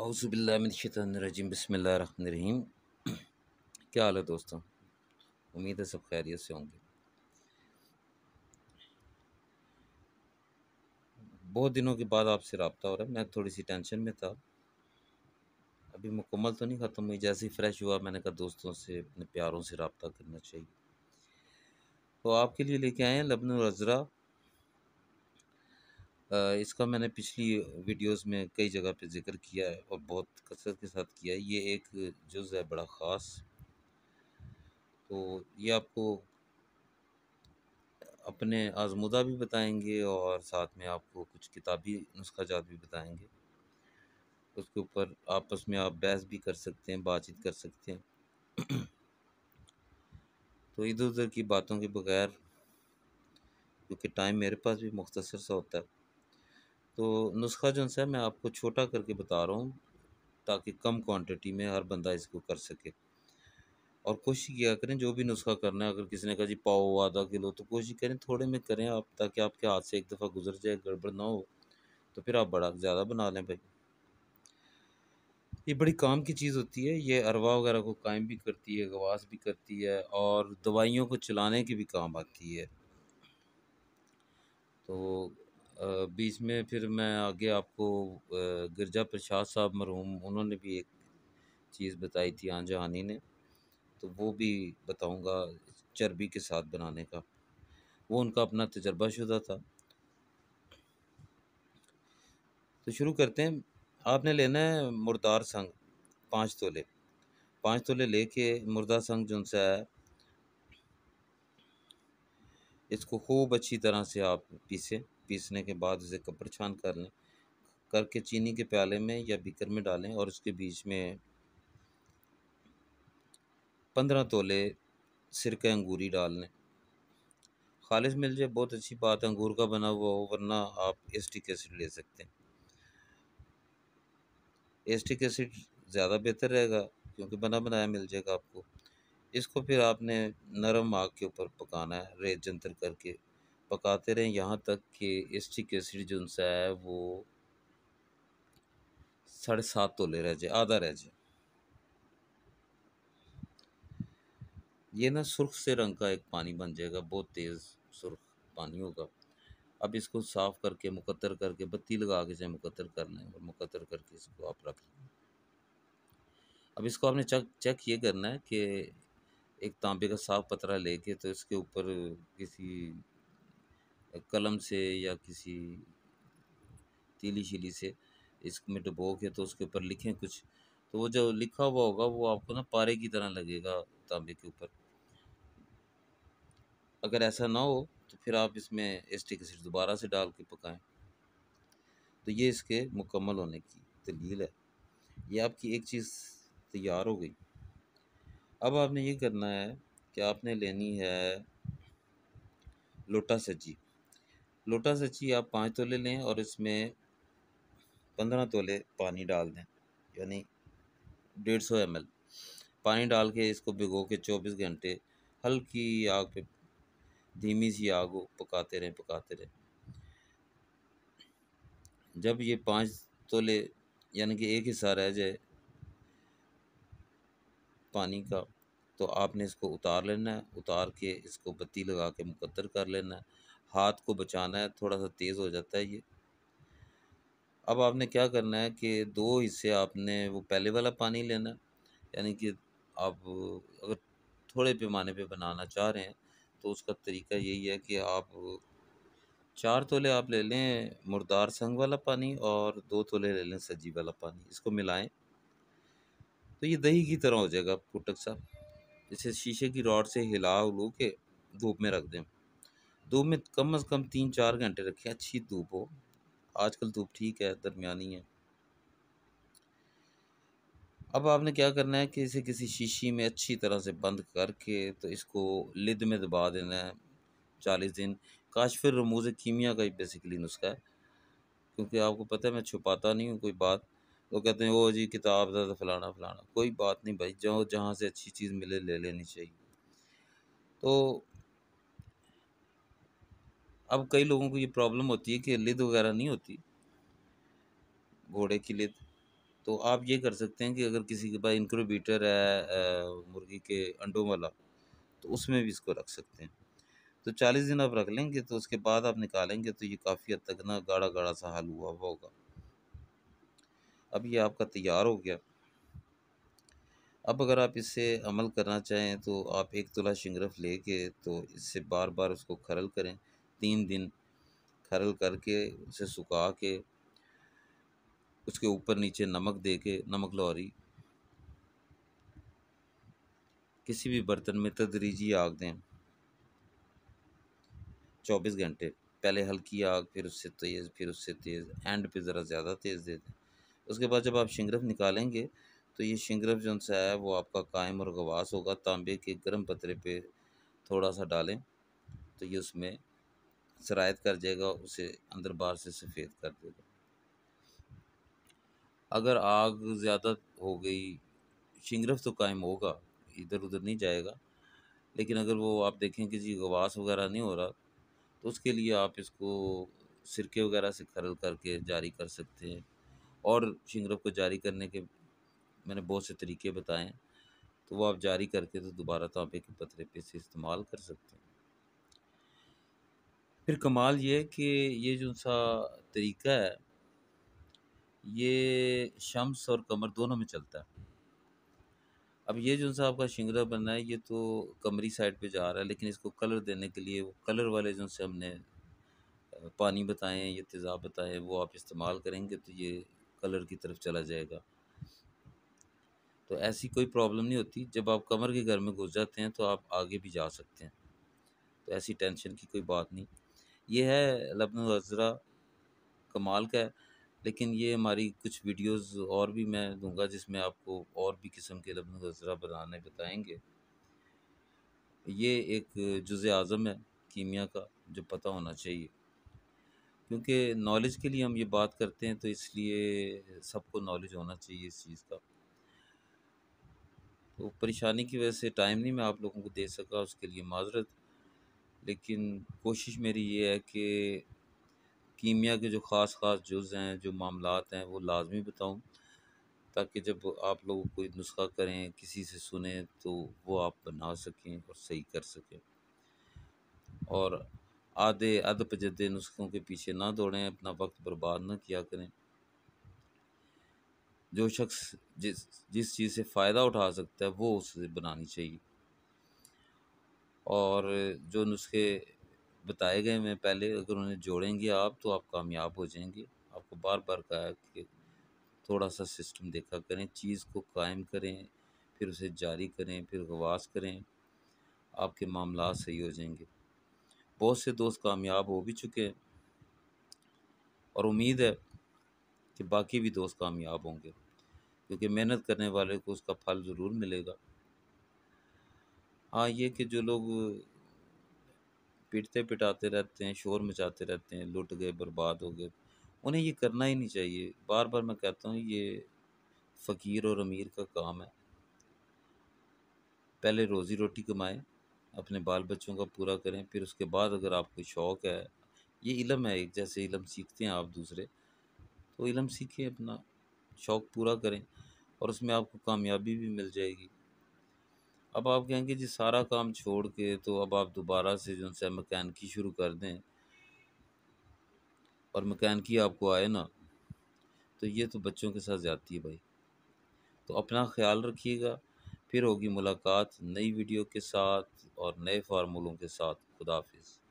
अवज़ुबिल्लाशतरजीम बसमीम क्या हाल है दोस्तों उम्मीद है सब खैरियत से होंगे बहुत दिनों के बाद आपसे रबता हो रहा है मैं थोड़ी सी टेंशन में था अभी मुकम्मल तो नहीं ख़त्म हुई जैसे ही फ़्रेश हुआ मैंने कहा दोस्तों से अपने प्यारों से रबता करना चाहिए तो आपके लिए लेके आए हैं लबन अजरा इसका मैंने पिछली वीडियोस में कई जगह पे जिक्र किया है और बहुत कसरत के साथ किया है ये एक जुज़ है बड़ा ख़ास तो ये आपको अपने आजमुदा भी बताएंगे और साथ में आपको कुछ किताबी नुस्खा जात भी बताएंगे उसके ऊपर आपस में आप बहस भी कर सकते हैं बातचीत कर सकते हैं तो इधर उधर की बातों के बगैर क्योंकि टाइम मेरे पास भी मुख्तसर सा होता है तो नुस्खा जो है मैं आपको छोटा करके बता रहा हूँ ताकि कम क्वांटिटी में हर बंदा इसको कर सके और कोशिश किया करें जो भी नुस्खा करना है अगर किसी ने कहा जी पाओ आधा किलो तो कोशिश करें थोड़े में करें आप ताकि आपके हाथ से एक दफ़ा गुजर जाए गड़बड़ ना हो तो फिर आप बड़ा ज़्यादा बना लें भाई ये बड़ी काम की चीज़ होती है ये अरवा वगैरह को कायम भी करती है गवास भी करती है और दवाइयों को चलाने के भी काम आती है तो बीच में फिर मैं आगे आपको गिरजा प्रसाद साहब मरहूम उन्होंने भी एक चीज़ बताई थी आंजहानी ने तो वो भी बताऊंगा चर्बी के साथ बनाने का वो उनका अपना तजर्बा शुदा था तो शुरू करते हैं आपने लेना है मुर्दार संग पाँच तोले पाँच तोले लेके मुर्दा संग जो सा है इसको खूब अच्छी तरह से आप पीसें पीसने के बाद इसे कपड़ छान कर लें करके चीनी के प्याले में या बीकर में डालें और उसके बीच में पंद्रह तोले के अंगूरी डाल लें खालिश मिल जाए बहुत अच्छी बात है अंगूर का बना हुआ हो वरना आप एस्टिक एसिड ले सकते हैं एस्टिक एसिड ज़्यादा बेहतर रहेगा क्योंकि बना बनाया मिल जाएगा आपको इसको फिर आपने नरम आग के ऊपर पकाना है रेत जंतर करके पकाते रहें यहाँ तक कि एस्टिक एसिड जो है वो साढ़े सात तोले रह जाए आधा रह जाए ये ना सुरख से रंग का एक पानी बन जाएगा बहुत तेज़ सुर्ख पानी होगा अब इसको साफ़ करके मुकतर करके बत्ती लगा के चाहे मुकतर कर लें और मुकतर करके इसको आप रख लें अब इसको आपने चेक चेक ये करना है कि एक तांबे का साफ पतरा लेके तो इसके ऊपर किसी कलम से या किसी तीली शीली से इसमें डुबो के तो उसके ऊपर लिखें कुछ तो वो जो लिखा हुआ होगा वो आपको ना पारे की तरह लगेगा तांबे के ऊपर अगर ऐसा ना हो तो फिर आप इसमें एस्टिक एसिड दोबारा से डाल के पकाएं तो ये इसके मुकम्मल होने की दलील है ये आपकी एक चीज़ तैयार हो गई अब आपने ये करना है कि आपने लेनी है लोटा सज्जी लोटा सची आप पाँच तोले लें और इसमें पंद्रह तोले पानी डाल दें यानी डेढ़ सौ एम पानी डाल के इसको भिगो के चौबीस घंटे हल्की आग पे धीमी सी आग हो पकाते रहें पकाते रहें जब ये पाँच तोले यानी कि एक हिस्सा रह जाए पानी का तो आपने इसको उतार लेना है उतार के इसको बत्ती लगा के मुकद्दर कर लेना है हाथ को बचाना है थोड़ा सा तेज़ हो जाता है ये अब आपने क्या करना है कि दो हिस्से आपने वो पहले वाला पानी लेना है यानी कि आप अगर थोड़े पैमाने पे बनाना चाह रहे हैं तो उसका तरीका यही है कि आप चार तोले आप ले लें मुर्दार संग वाला पानी और दो तोले ले लें सजी वाला पानी इसको मिलाएं तो ये दही की तरह हो जाएगा कुटक सा इसे शीशे की रॉड से हिला उलू के धूप में रख दें धूप में कम से कम तीन चार घंटे रखें अच्छी धूप हो आजकल धूप ठीक है दरमियानी है अब आपने क्या करना है कि इसे किसी शीशी में अच्छी तरह से बंद करके तो इसको लिद में दबा देना है चालीस दिन काशफिर रमूज कीमिया का ही बेसिकली नुस्खा है क्योंकि आपको पता है मैं छुपाता नहीं हूँ कोई बात वो कहते हैं वो जी किताब ज़्यादा फलाना फलाना कोई बात नहीं भाई जो जहाँ से अच्छी चीज़ मिले ले लेनी चाहिए तो अब कई लोगों को ये प्रॉब्लम होती है कि लिद वगैरह नहीं होती घोड़े की लिद तो आप ये कर सकते हैं कि अगर किसी के पास इंक्रोबीटर है मुर्गी के अंडों वाला तो उसमें भी इसको रख सकते हैं तो चालीस दिन आप रख लेंगे तो उसके बाद आप निकालेंगे तो ये काफ़ी हद तक ना गाढ़ा गाढ़ा सा हाल हुआ हुआ होगा अब ये आपका तैयार हो गया अब अगर आप इससे अमल करना चाहें तो आप एक तुला शिंगरफ लेके तो इससे बार बार उसको खरल करें तीन दिन खरल करके उसे सुखा के उसके ऊपर नीचे नमक दे के नमक लौरी किसी भी बर्तन में तदरीजी आग दें चौबीस घंटे पहले हल्की आग फिर उससे तेज़ फिर उससे तेज़ एंड पे ज़रा ज़्यादा तेज़ दे दें उसके बाद जब आप शिंगरफ निकालेंगे तो ये शिंगरफ जो सा है वो आपका कायम और गवास होगा तांबे के गर्म पतरे पे थोड़ा सा डालें तो ये उसमें शरायत कर जाएगा उसे अंदर बाहर से सफ़ेद कर देगा अगर आग ज़्यादा हो गई शिंगरफ तो कायम होगा इधर उधर नहीं जाएगा लेकिन अगर वो आप देखें कि जी गवास वगैरह नहीं हो रहा तो उसके लिए आप इसको सिरके वगैरह से खरल करके जारी कर सकते हैं और शिंगरफ को जारी करने के मैंने बहुत से तरीके बताए हैं तो वो आप जारी करके तो दोबारा तांबे तो के पतरे पे से इस्तेमाल कर सकते हैं फिर कमाल ये कि ये जो सा तरीका है ये शम्स और कमर दोनों में चलता है अब ये जो सा आपका शिंगरा बनना है ये तो कमरी साइड पे जा रहा है लेकिन इसको कलर देने के लिए वो कलर वाले जो से हमने पानी बताएं या तेज़ाब बताएं वो आप इस्तेमाल करेंगे तो ये कलर की तरफ चला जाएगा तो ऐसी कोई प्रॉब्लम नहीं होती जब आप कमर के घर में घुस जाते हैं तो आप आगे भी जा सकते हैं तो ऐसी टेंशन की कोई बात नहीं ये है लबन अज़रा कमाल का है लेकिन ये हमारी कुछ वीडियोस और भी मैं दूंगा जिसमें आपको और भी किस्म के लबन अज़रा बनाने बताएंगे ये एक जुज़ आज़म है कीमिया का जो पता होना चाहिए क्योंकि नॉलेज के लिए हम ये बात करते हैं तो इसलिए सबको नॉलेज होना चाहिए इस चीज़ का तो परेशानी की वजह से टाइम नहीं मैं आप लोगों को दे सका उसके लिए माजरत लेकिन कोशिश मेरी ये है कि कीमिया के जो ख़ास ख़ास जुज़ हैं जो मामला हैं वो लाजमी बताऊँ ताकि जब आप लोग कोई नुस्खा करें किसी से सुने तो वो आप बना सकें और सही कर सकें और आधे अध पजदे नुस्खों के पीछे ना दौड़ें अपना वक्त बर्बाद ना किया करें जो शख्स जिस जिस चीज़ से फ़ायदा उठा सकता है वो उससे बनानी चाहिए और जो नुस्खे बताए गए मैं पहले अगर उन्हें जोड़ेंगे आप तो आप कामयाब हो जाएंगे आपको बार बार कहा कि थोड़ा सा सिस्टम देखा करें चीज़ को कायम करें फिर उसे जारी करें फिर गवास करें आपके मामला सही हो जाएंगे बहुत से दोस्त कामयाब हो भी चुके हैं और उम्मीद है कि बाकी भी दोस्त कामयाब होंगे क्योंकि मेहनत करने वाले को उसका फल ज़रूर मिलेगा हाँ ये कि जो लोग पिटते पिटाते रहते हैं शोर मचाते रहते हैं लुट गए बर्बाद हो गए उन्हें ये करना ही नहीं चाहिए बार बार मैं कहता हूँ ये फ़कीर और अमीर का काम है पहले रोज़ी रोटी कमाएं अपने बाल बच्चों का पूरा करें फिर उसके बाद अगर आपको शौक़ है ये इलम है एक जैसे इलम सीखते हैं आप दूसरे तो इलम सीखें अपना शौक़ पूरा करें और उसमें आपको कामयाबी भी मिल जाएगी अब आप कहेंगे जी सारा काम छोड़ के तो अब आप दोबारा से जो है मकैनकी शुरू कर दें और मकैनकी आपको आए ना तो ये तो बच्चों के साथ जाती है भाई तो अपना ख्याल रखिएगा फिर होगी मुलाकात नई वीडियो के साथ और नए फार्मूलों के साथ खुदाफिज़